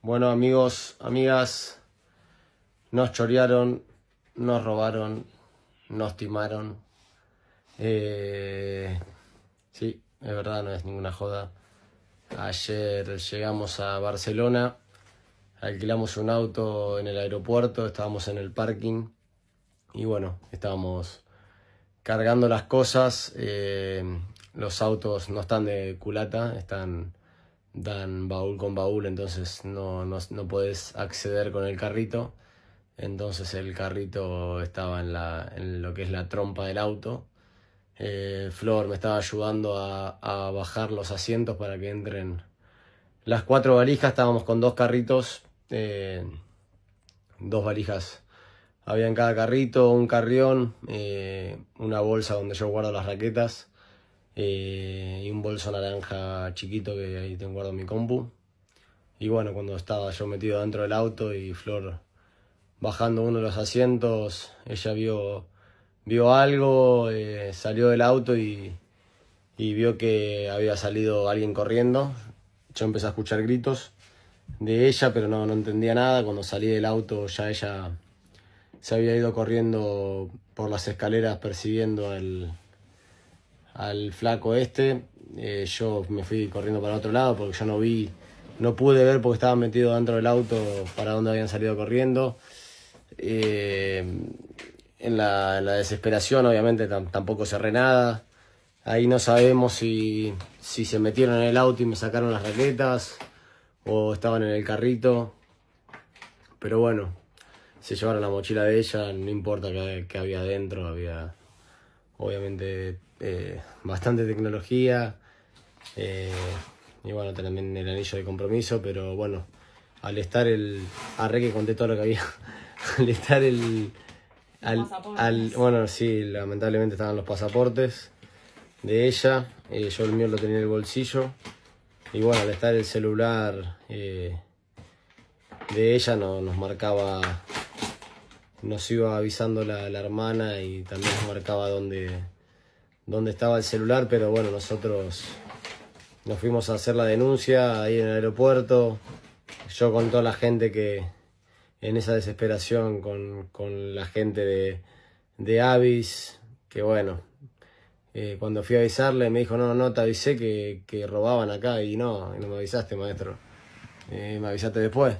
Bueno, amigos, amigas, nos chorearon, nos robaron, nos timaron. Eh, sí, es verdad, no es ninguna joda. Ayer llegamos a Barcelona, alquilamos un auto en el aeropuerto, estábamos en el parking y bueno, estábamos cargando las cosas. Eh, los autos no están de culata, están dan baúl con baúl, entonces no, no, no podés acceder con el carrito. Entonces el carrito estaba en, la, en lo que es la trompa del auto. Eh, Flor me estaba ayudando a, a, bajar los asientos para que entren las cuatro valijas. Estábamos con dos carritos, eh, dos valijas. Había en cada carrito un carrión, eh, una bolsa donde yo guardo las raquetas eh, y un bolso naranja chiquito que ahí tengo guardo mi compu. Y bueno, cuando estaba yo metido dentro del auto y Flor bajando uno de los asientos, ella vio, vio algo, eh, salió del auto y, y vio que había salido alguien corriendo. Yo empecé a escuchar gritos de ella, pero no, no entendía nada. Cuando salí del auto ya ella se había ido corriendo por las escaleras percibiendo el al flaco este. Eh, yo me fui corriendo para otro lado porque yo no vi, no pude ver porque estaba metido dentro del auto para donde habían salido corriendo. Eh, en, la, desesperación, obviamente, tampoco cerré nada. Ahí no sabemos si, si se metieron en el auto y me sacaron las raquetas o estaban en el carrito. Pero bueno, se llevaron la mochila de ella, no importa que había adentro, había obviamente eh, bastante tecnología. Eh, y bueno, también el anillo de compromiso, pero bueno, al estar el. Arre que conté todo lo que había. al estar el. Al, bueno, sí, lamentablemente estaban los pasaportes de ella. Eh, yo el mío lo tenía en el bolsillo. Y bueno, al estar el celular de ella no, nos marcaba, nos iba avisando la, hermana y también nos marcaba donde donde estaba el celular, pero bueno, nosotros nos fuimos a hacer la denuncia ahí en el aeropuerto. Yo con toda la gente que en esa desesperación, con, la gente de, de Avis, que bueno, eh, cuando fui a avisarle me dijo, no, no, te avisé que, que robaban acá y no, no me avisaste, maestro. Eh, me avisaste después.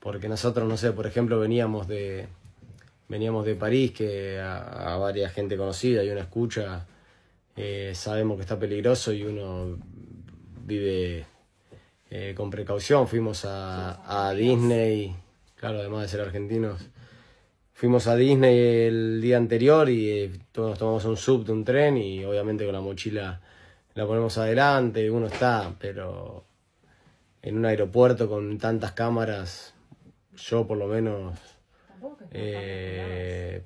Porque nosotros, no sé, por ejemplo, veníamos de, veníamos de París, que a, varias gente conocida y una escucha, eh, sabemos que está peligroso y uno vive eh, con precaución. Fuimos a, Disney, claro, además de ser argentinos, fuimos a Disney el día anterior y eh, todos tomamos un sub de un tren y obviamente con la mochila la ponemos adelante, uno está, pero en un aeropuerto con tantas cámaras, yo por lo menos eh,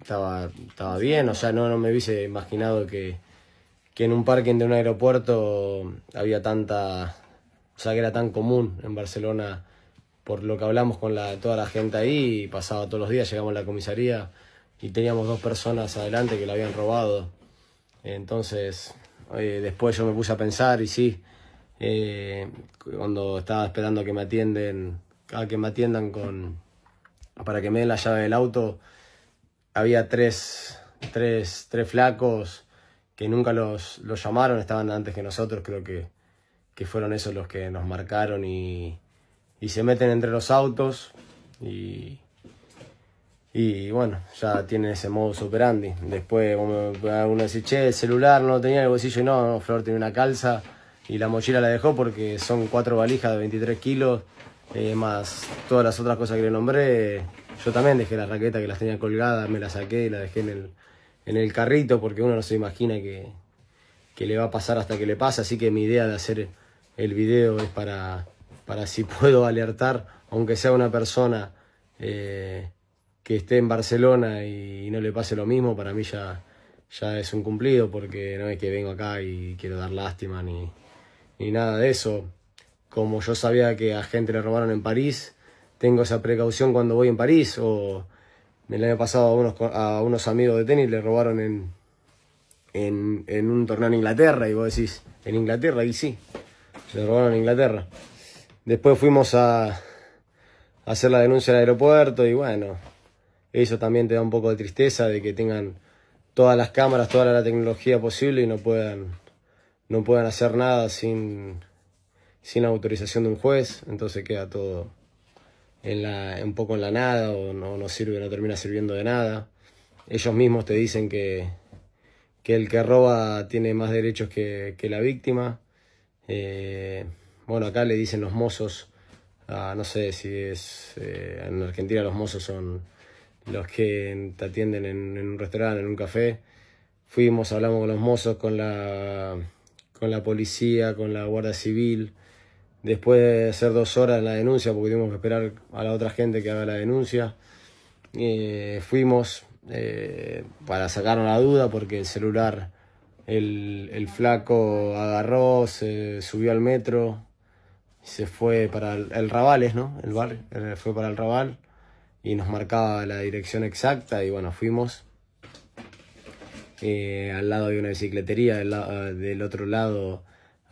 estaba, estaba bien, o sea, no, me hubiese imaginado que, en un parking de un aeropuerto había tanta, o sea, que era tan común en Barcelona, por lo que hablamos con la, toda la gente ahí, pasaba todos los días, llegamos a la comisaría y teníamos dos personas adelante que lo habían robado. Entonces, eh, después yo me puse a pensar y sí, eh, cuando estaba esperando que me atienden, a que me atiendan con, para que me den la llave del auto, había tres, tres, tres flacos que nunca los, los, llamaron, estaban antes que nosotros, creo que, que fueron esos los que nos marcaron y, y se meten entre los autos y, y bueno, ya tienen ese super Andy. Después uno dice, che, el celular no tenía el bolsillo. Y no, Flor tiene una calza y la mochila la dejó porque son cuatro valijas de 23 kilos eh, más todas las otras cosas que le nombré, yo también dejé la raqueta que las tenía colgadas, me la saqué y la dejé en el, en el carrito porque uno no se imagina que, que le va a pasar hasta que le pasa. Así que mi idea de hacer el video es para, para si puedo alertar, aunque sea una persona eh, que esté en Barcelona y, no le pase lo mismo, para mí ya, ya es un cumplido porque no es que vengo acá y quiero dar lástima ni, ni nada de eso como yo sabía que a gente le robaron en París, tengo esa precaución cuando voy en París, o el año pasado a unos, amigos de tenis le robaron en, en, un torneo en Inglaterra, y vos decís, en Inglaterra, y sí, se robaron en Inglaterra. Después fuimos a hacer la denuncia al aeropuerto y bueno, eso también te da un poco de tristeza de que tengan todas las cámaras, toda la tecnología posible y no puedan, no puedan hacer nada sin sin autorización de un juez, entonces queda todo en la, un poco en la nada o no, no sirve, no termina sirviendo de nada. Ellos mismos te dicen que, que el que roba tiene más derechos que, la víctima. Eh, bueno, acá le dicen los mozos, no sé si es eh, en Argentina los mozos son los que te atienden en, un restaurante, en un café. Fuimos, hablamos con los mozos, con la, con la policía, con la Guardia Civil después de hacer dos horas la denuncia, porque tuvimos que esperar a la otra gente que haga la denuncia, eh, fuimos eh, para sacarnos la duda porque el celular, el, flaco agarró, se subió al metro, se fue para el, raval ¿no? El bar, eh, fue para el Raval y nos marcaba la dirección exacta y bueno, fuimos. al lado de una bicicletería, del, del otro lado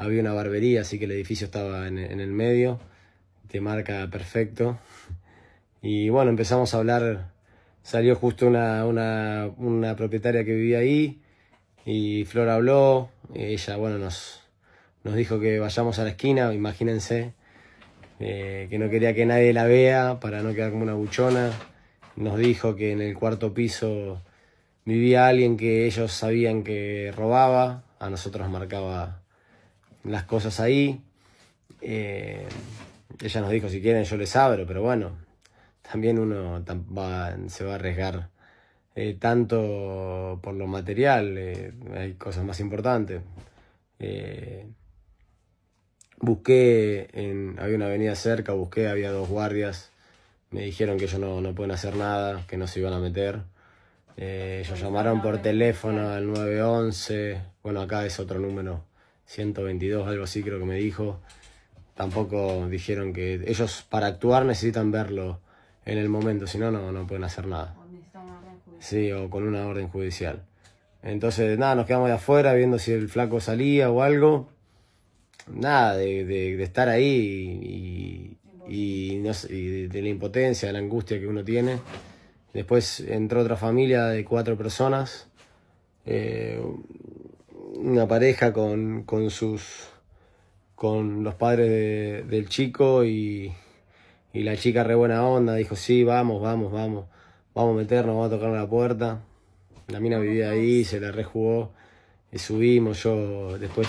había una barbería, así que el edificio estaba en, el medio, te marca perfecto. Y bueno, empezamos a hablar, salió justo una, una, propietaria que vivía ahí, y Flor habló, ella, bueno, nos, nos dijo que vayamos a la esquina, imagínense, eh, que no quería que nadie la vea para no quedar como una buchona. Nos dijo que en el cuarto piso vivía alguien que ellos sabían que robaba, a nosotros marcaba las cosas ahí. Eh, ella nos dijo, si quieren, yo les abro, pero bueno, también uno se va a arriesgar eh, tanto por lo material, eh, hay cosas más importantes. busqué, en, había una avenida cerca, busqué, había dos guardias, me dijeron que ellos no, no pueden hacer nada, que no se iban a meter. ellos llamaron por teléfono al 911, bueno, acá es otro número 122, algo así creo que me dijo. Tampoco dijeron que ellos para actuar necesitan verlo en el momento, si no, no pueden hacer nada. Sí, o con una orden judicial. Entonces, nada, nos quedamos de afuera viendo si el flaco salía o algo. Nada, de, estar ahí y, de, la impotencia, de la angustia que uno tiene. Después entró otra familia de cuatro personas. Eh, una pareja con, con sus con los padres del chico y, y la chica re buena onda, dijo, sí, vamos, vamos, vamos, vamos a meternos, vamos a tocar la puerta. La mina vivía ahí, se la rejugó, y subimos, yo después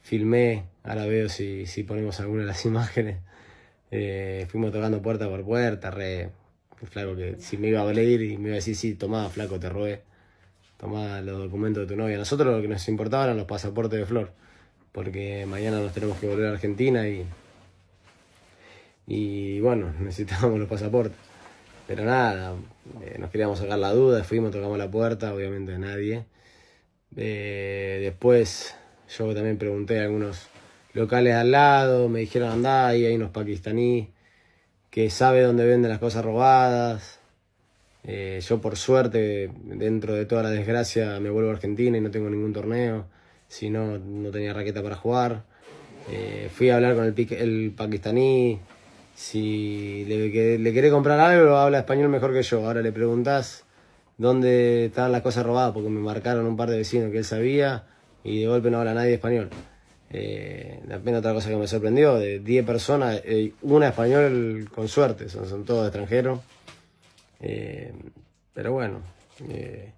filmé, ahora veo si, si ponemos alguna de las imágenes. Eh, fuimos tocando puerta por puerta, re, flaco que si me iba a valer y me iba a decir, sí, tomá, flaco, te robé tomá los documentos de tu novia. Nosotros lo que nos importaba eran los pasaportes de Flor, porque mañana nos tenemos que volver a Argentina y. Y bueno, necesitábamos los pasaportes. Pero nada, eh, nos queríamos sacar la duda, fuimos, tocamos la puerta, obviamente a nadie. Eh, después yo también pregunté a algunos locales al lado, me dijeron andá, ahí hay unos pakistaníes que sabe dónde venden las cosas robadas. Eh, yo por suerte, dentro de toda la desgracia, me vuelvo a Argentina y no tengo ningún torneo. Si no, no tenía raqueta para jugar. Eh, fui a hablar con el, el pakistaní. Si le, le, querés comprar algo, habla español mejor que yo. Ahora le preguntás dónde estaban las cosas robadas, porque me marcaron un par de vecinos que él sabía y de golpe no habla nadie español. Eh, pena otra cosa que me sorprendió, de 10 personas, eh, una español con suerte, son todos extranjeros. Eh, pero bueno, eh,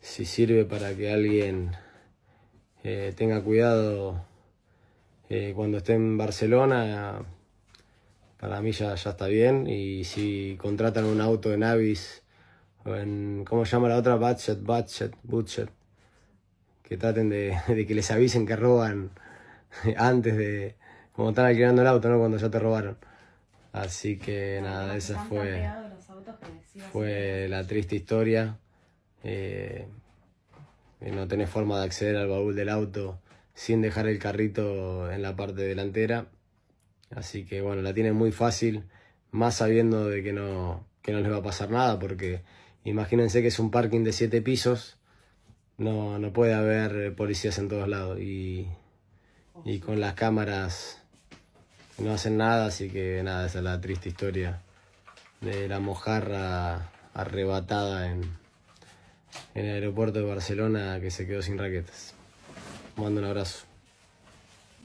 si sirve para que alguien eh, tenga cuidado eh, cuando esté en Barcelona, para mí ya, ya, está bien. Y si contratan un auto en Avis o en, ¿cómo se llama la otra? Budget, Budget, Budget. Que traten de, de que les avisen que roban antes de, como están alquilando el auto, ¿no? Cuando ya te robaron. Así que nada, esa fue... Fue la triste historia. Eh, no tenés forma de acceder al baúl del auto sin dejar el carrito en la parte delantera. Así que bueno, la tienen muy fácil, más sabiendo de que no, que no les va a pasar nada, porque imagínense que es un parking de siete pisos, no, no puede haber policías en todos lados y, y con las cámaras no hacen nada, así que nada, esa es la triste historia de la mojarra arrebatada en, en el aeropuerto de Barcelona que se quedó sin raquetas. Mando un abrazo.